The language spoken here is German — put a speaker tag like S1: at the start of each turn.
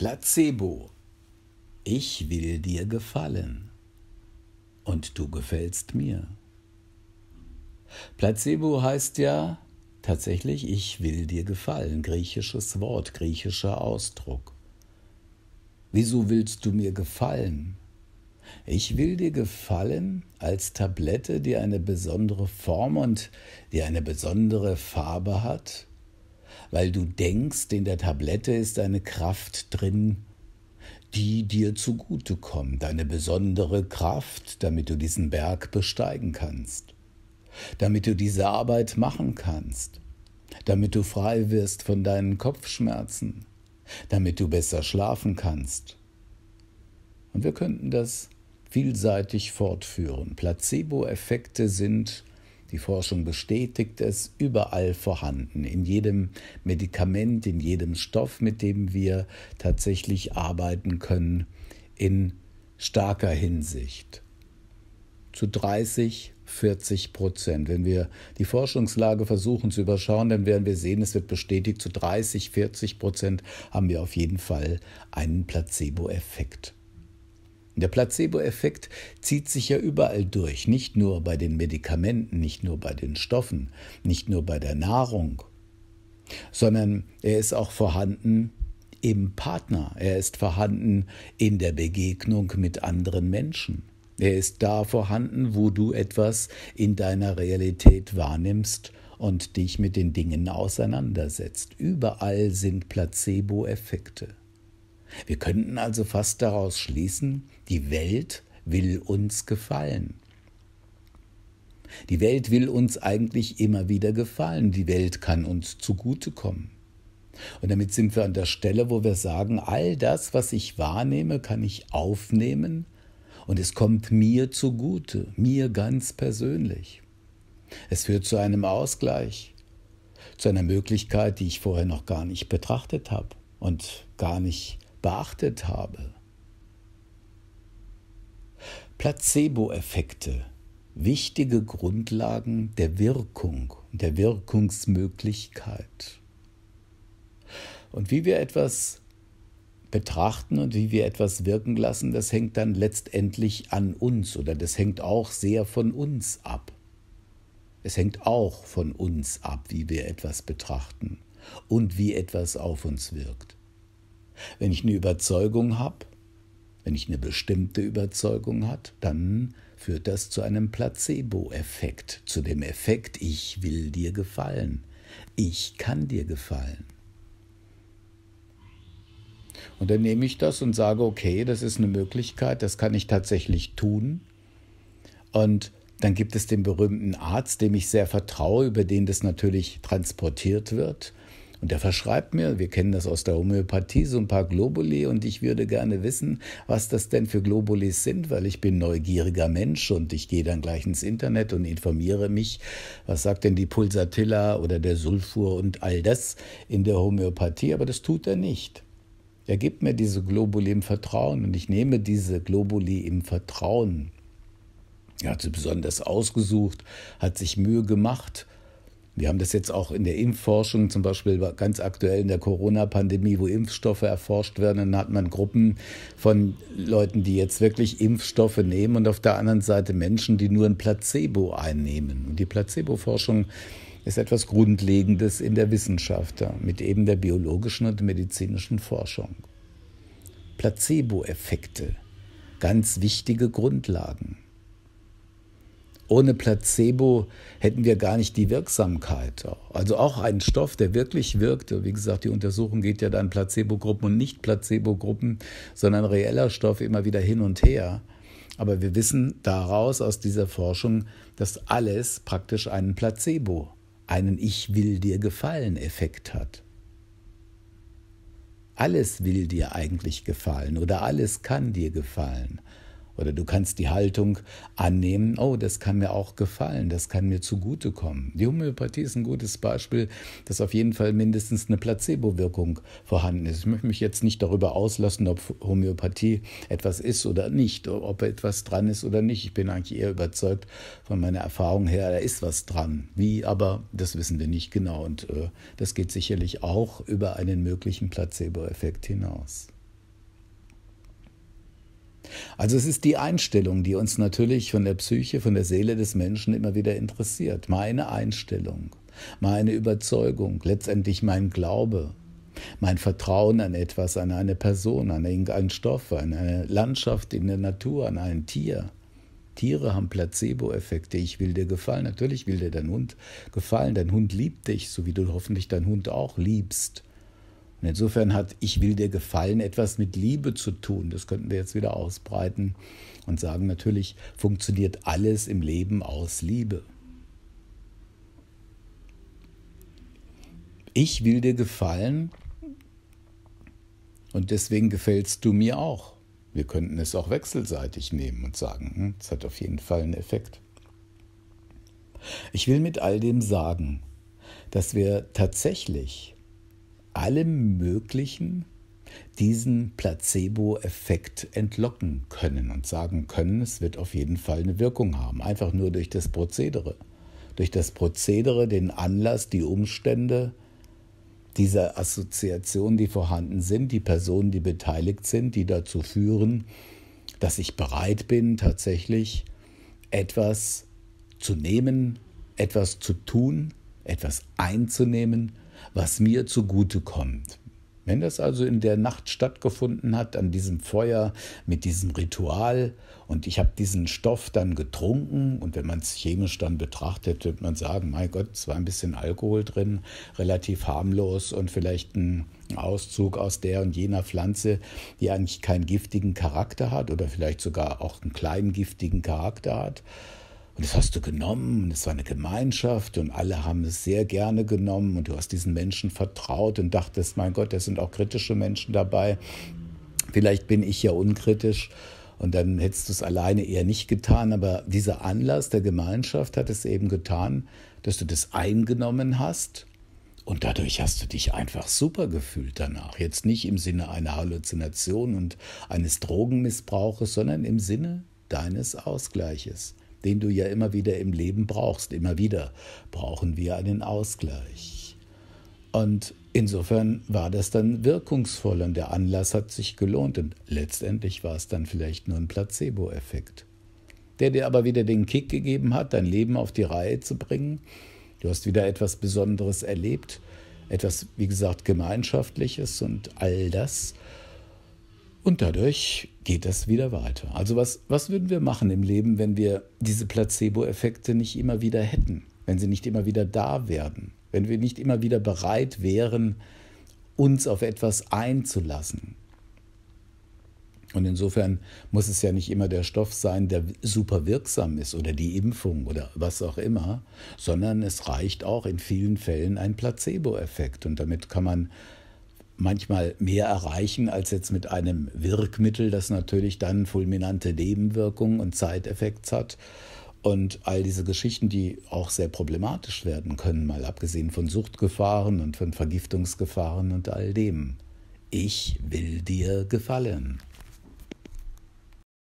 S1: Placebo. Ich will dir gefallen und du gefällst mir. Placebo heißt ja tatsächlich, ich will dir gefallen, griechisches Wort, griechischer Ausdruck. Wieso willst du mir gefallen? Ich will dir gefallen als Tablette, die eine besondere Form und die eine besondere Farbe hat weil du denkst, in der Tablette ist eine Kraft drin, die dir zugute kommt, eine besondere Kraft, damit du diesen Berg besteigen kannst, damit du diese Arbeit machen kannst, damit du frei wirst von deinen Kopfschmerzen, damit du besser schlafen kannst. Und wir könnten das vielseitig fortführen. Placebo-Effekte sind die Forschung bestätigt es, überall vorhanden, in jedem Medikament, in jedem Stoff, mit dem wir tatsächlich arbeiten können, in starker Hinsicht. Zu 30 40 Prozent. Wenn wir die Forschungslage versuchen zu überschauen, dann werden wir sehen, es wird bestätigt, zu 30, 40 Prozent haben wir auf jeden Fall einen Placebo-Effekt. Der Placebo-Effekt zieht sich ja überall durch, nicht nur bei den Medikamenten, nicht nur bei den Stoffen, nicht nur bei der Nahrung, sondern er ist auch vorhanden im Partner, er ist vorhanden in der Begegnung mit anderen Menschen. Er ist da vorhanden, wo du etwas in deiner Realität wahrnimmst und dich mit den Dingen auseinandersetzt. Überall sind Placebo-Effekte. Wir könnten also fast daraus schließen, die Welt will uns gefallen. Die Welt will uns eigentlich immer wieder gefallen. Die Welt kann uns zugutekommen. Und damit sind wir an der Stelle, wo wir sagen, all das, was ich wahrnehme, kann ich aufnehmen und es kommt mir zugute, mir ganz persönlich. Es führt zu einem Ausgleich, zu einer Möglichkeit, die ich vorher noch gar nicht betrachtet habe und gar nicht beachtet habe. Placebo-Effekte, wichtige Grundlagen der Wirkung und der Wirkungsmöglichkeit. Und wie wir etwas betrachten und wie wir etwas wirken lassen, das hängt dann letztendlich an uns oder das hängt auch sehr von uns ab. Es hängt auch von uns ab, wie wir etwas betrachten und wie etwas auf uns wirkt. Wenn ich eine Überzeugung habe, wenn ich eine bestimmte Überzeugung hat, dann führt das zu einem Placebo-Effekt, zu dem Effekt, ich will dir gefallen, ich kann dir gefallen. Und dann nehme ich das und sage, okay, das ist eine Möglichkeit, das kann ich tatsächlich tun. Und dann gibt es den berühmten Arzt, dem ich sehr vertraue, über den das natürlich transportiert wird. Und er verschreibt mir, wir kennen das aus der Homöopathie, so ein paar Globuli und ich würde gerne wissen, was das denn für Globulis sind, weil ich bin neugieriger Mensch und ich gehe dann gleich ins Internet und informiere mich, was sagt denn die Pulsatilla oder der Sulfur und all das in der Homöopathie, aber das tut er nicht. Er gibt mir diese Globuli im Vertrauen und ich nehme diese Globuli im Vertrauen. Er hat sie besonders ausgesucht, hat sich Mühe gemacht, wir haben das jetzt auch in der Impfforschung, zum Beispiel ganz aktuell in der Corona-Pandemie, wo Impfstoffe erforscht werden. Dann hat man Gruppen von Leuten, die jetzt wirklich Impfstoffe nehmen und auf der anderen Seite Menschen, die nur ein Placebo einnehmen. Und die Placebo-Forschung ist etwas Grundlegendes in der Wissenschaft, mit eben der biologischen und medizinischen Forschung. Placebo-Effekte, ganz wichtige Grundlagen. Ohne Placebo hätten wir gar nicht die Wirksamkeit. Also auch ein Stoff, der wirklich wirkt. Wie gesagt, die Untersuchung geht ja dann Placebo-Gruppen und nicht Placebo-Gruppen, sondern reeller Stoff immer wieder hin und her. Aber wir wissen daraus aus dieser Forschung, dass alles praktisch einen Placebo, einen Ich will dir gefallen Effekt hat. Alles will dir eigentlich gefallen oder alles kann dir gefallen. Oder du kannst die Haltung annehmen, oh, das kann mir auch gefallen, das kann mir zugutekommen. Die Homöopathie ist ein gutes Beispiel, dass auf jeden Fall mindestens eine Placebo-Wirkung vorhanden ist. Ich möchte mich jetzt nicht darüber auslassen, ob Homöopathie etwas ist oder nicht, ob etwas dran ist oder nicht. Ich bin eigentlich eher überzeugt von meiner Erfahrung her, da ist was dran. Wie aber, das wissen wir nicht genau. Und äh, das geht sicherlich auch über einen möglichen Placebo-Effekt hinaus. Also es ist die Einstellung, die uns natürlich von der Psyche, von der Seele des Menschen immer wieder interessiert. Meine Einstellung, meine Überzeugung, letztendlich mein Glaube, mein Vertrauen an etwas, an eine Person, an irgendeinen Stoff, an eine Landschaft in der Natur, an ein Tier. Tiere haben Placebo-Effekte. Ich will dir gefallen. Natürlich will dir dein Hund gefallen. Dein Hund liebt dich, so wie du hoffentlich deinen Hund auch liebst. Und insofern hat Ich will dir gefallen etwas mit Liebe zu tun. Das könnten wir jetzt wieder ausbreiten und sagen, natürlich funktioniert alles im Leben aus Liebe. Ich will dir gefallen und deswegen gefällst du mir auch. Wir könnten es auch wechselseitig nehmen und sagen, es hm, hat auf jeden Fall einen Effekt. Ich will mit all dem sagen, dass wir tatsächlich allem Möglichen diesen Placebo-Effekt entlocken können und sagen können, es wird auf jeden Fall eine Wirkung haben, einfach nur durch das Prozedere. Durch das Prozedere, den Anlass, die Umstände dieser Assoziation, die vorhanden sind, die Personen, die beteiligt sind, die dazu führen, dass ich bereit bin, tatsächlich etwas zu nehmen, etwas zu tun, etwas einzunehmen was mir zugute kommt. Wenn das also in der Nacht stattgefunden hat, an diesem Feuer, mit diesem Ritual, und ich habe diesen Stoff dann getrunken, und wenn man es chemisch dann betrachtet, wird man sagen, mein Gott, es war ein bisschen Alkohol drin, relativ harmlos und vielleicht ein Auszug aus der und jener Pflanze, die eigentlich keinen giftigen Charakter hat oder vielleicht sogar auch einen kleinen giftigen Charakter hat. Und das hast du genommen, und es war eine Gemeinschaft und alle haben es sehr gerne genommen und du hast diesen Menschen vertraut und dachtest, mein Gott, da sind auch kritische Menschen dabei. Vielleicht bin ich ja unkritisch und dann hättest du es alleine eher nicht getan, aber dieser Anlass der Gemeinschaft hat es eben getan, dass du das eingenommen hast. Und dadurch hast du dich einfach super gefühlt danach. Jetzt nicht im Sinne einer Halluzination und eines Drogenmissbrauches, sondern im Sinne deines Ausgleiches den du ja immer wieder im Leben brauchst. Immer wieder brauchen wir einen Ausgleich. Und insofern war das dann wirkungsvoll und der Anlass hat sich gelohnt und letztendlich war es dann vielleicht nur ein Placebo-Effekt, der dir aber wieder den Kick gegeben hat, dein Leben auf die Reihe zu bringen. Du hast wieder etwas Besonderes erlebt, etwas, wie gesagt, Gemeinschaftliches und all das und dadurch geht das wieder weiter. Also was, was würden wir machen im Leben, wenn wir diese Placebo-Effekte nicht immer wieder hätten, wenn sie nicht immer wieder da wären, wenn wir nicht immer wieder bereit wären, uns auf etwas einzulassen? Und insofern muss es ja nicht immer der Stoff sein, der super wirksam ist oder die Impfung oder was auch immer, sondern es reicht auch in vielen Fällen ein Placebo-Effekt. Und damit kann man manchmal mehr erreichen als jetzt mit einem Wirkmittel, das natürlich dann fulminante Nebenwirkungen und Zeiteffekte hat. Und all diese Geschichten, die auch sehr problematisch werden können, mal abgesehen von Suchtgefahren und von Vergiftungsgefahren und all dem. Ich will dir gefallen.